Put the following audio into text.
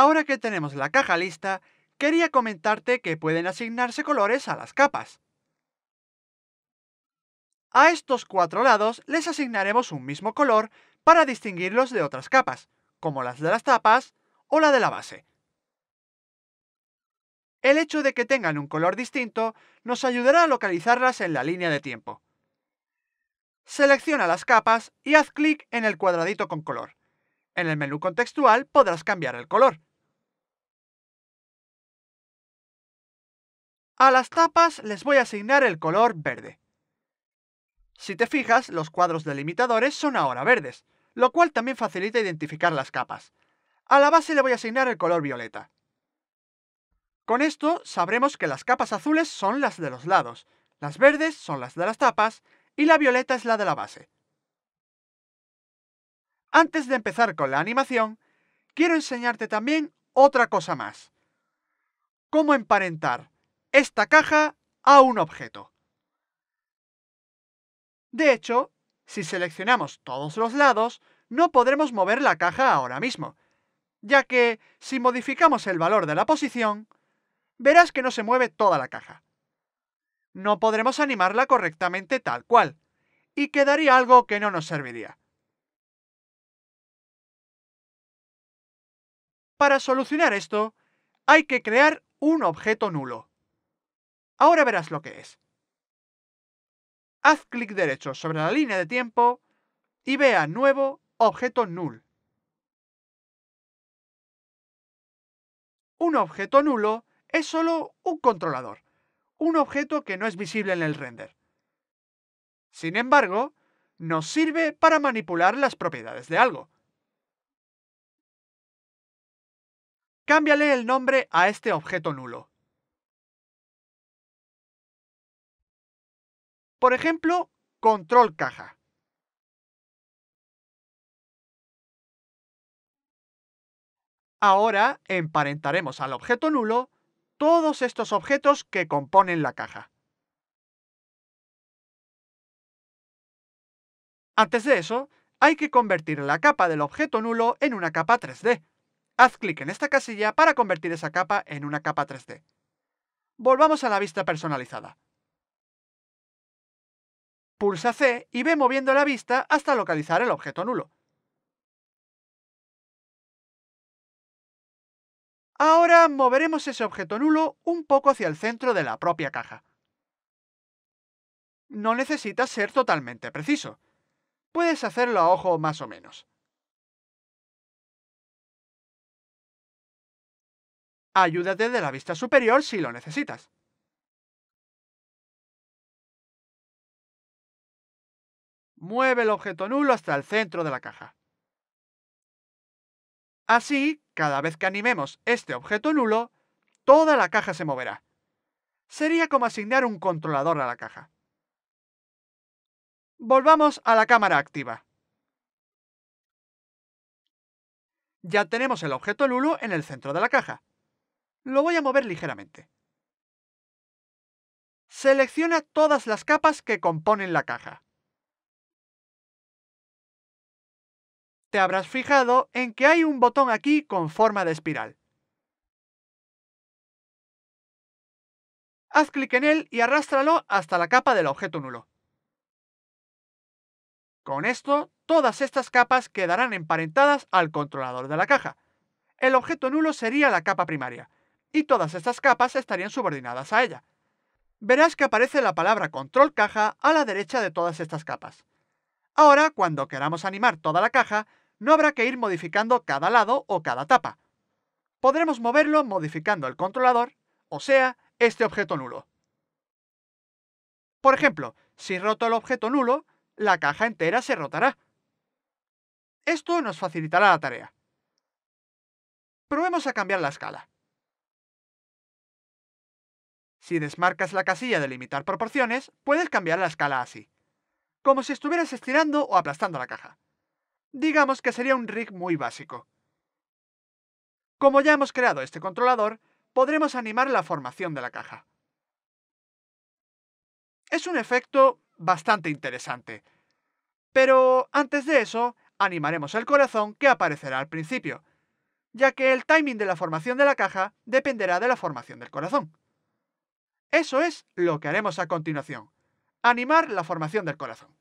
Ahora que tenemos la caja lista, quería comentarte que pueden asignarse colores a las capas. A estos cuatro lados les asignaremos un mismo color para distinguirlos de otras capas, como las de las tapas o la de la base. El hecho de que tengan un color distinto nos ayudará a localizarlas en la línea de tiempo. Selecciona las capas y haz clic en el cuadradito con color. En el menú contextual podrás cambiar el color. A las tapas les voy a asignar el color verde. Si te fijas, los cuadros delimitadores son ahora verdes, lo cual también facilita identificar las capas. A la base le voy a asignar el color violeta. Con esto sabremos que las capas azules son las de los lados, las verdes son las de las tapas y la violeta es la de la base. Antes de empezar con la animación, quiero enseñarte también otra cosa más. Cómo emparentar esta caja a un objeto. De hecho, si seleccionamos todos los lados, no podremos mover la caja ahora mismo, ya que si modificamos el valor de la posición, verás que no se mueve toda la caja. No podremos animarla correctamente tal cual, y quedaría algo que no nos serviría. Para solucionar esto, hay que crear un objeto nulo. Ahora verás lo que es. Haz clic derecho sobre la línea de tiempo y vea Nuevo objeto null. Un objeto nulo es solo un controlador, un objeto que no es visible en el render. Sin embargo, nos sirve para manipular las propiedades de algo. Cámbiale el nombre a este objeto nulo. Por ejemplo, control caja. Ahora emparentaremos al objeto nulo todos estos objetos que componen la caja. Antes de eso, hay que convertir la capa del objeto nulo en una capa 3D. Haz clic en esta casilla para convertir esa capa en una capa 3D. Volvamos a la vista personalizada pulsa C y ve moviendo la vista hasta localizar el objeto nulo. Ahora moveremos ese objeto nulo un poco hacia el centro de la propia caja. No necesitas ser totalmente preciso. Puedes hacerlo a ojo más o menos. Ayúdate de la vista superior si lo necesitas. mueve el objeto nulo hasta el centro de la caja. Así, cada vez que animemos este objeto nulo, toda la caja se moverá. Sería como asignar un controlador a la caja. Volvamos a la cámara activa. Ya tenemos el objeto nulo en el centro de la caja. Lo voy a mover ligeramente. Selecciona todas las capas que componen la caja. te habrás fijado en que hay un botón aquí con forma de espiral. Haz clic en él y arrástralo hasta la capa del objeto nulo. Con esto, todas estas capas quedarán emparentadas al controlador de la caja. El objeto nulo sería la capa primaria, y todas estas capas estarían subordinadas a ella. Verás que aparece la palabra control caja a la derecha de todas estas capas. Ahora, cuando queramos animar toda la caja, no habrá que ir modificando cada lado o cada tapa. Podremos moverlo modificando el controlador, o sea, este objeto nulo. Por ejemplo, si roto el objeto nulo, la caja entera se rotará. Esto nos facilitará la tarea. Probemos a cambiar la escala. Si desmarcas la casilla de limitar proporciones, puedes cambiar la escala así, como si estuvieras estirando o aplastando la caja. Digamos que sería un rig muy básico. Como ya hemos creado este controlador, podremos animar la formación de la caja. Es un efecto bastante interesante. Pero antes de eso, animaremos el corazón que aparecerá al principio, ya que el timing de la formación de la caja dependerá de la formación del corazón. Eso es lo que haremos a continuación, animar la formación del corazón.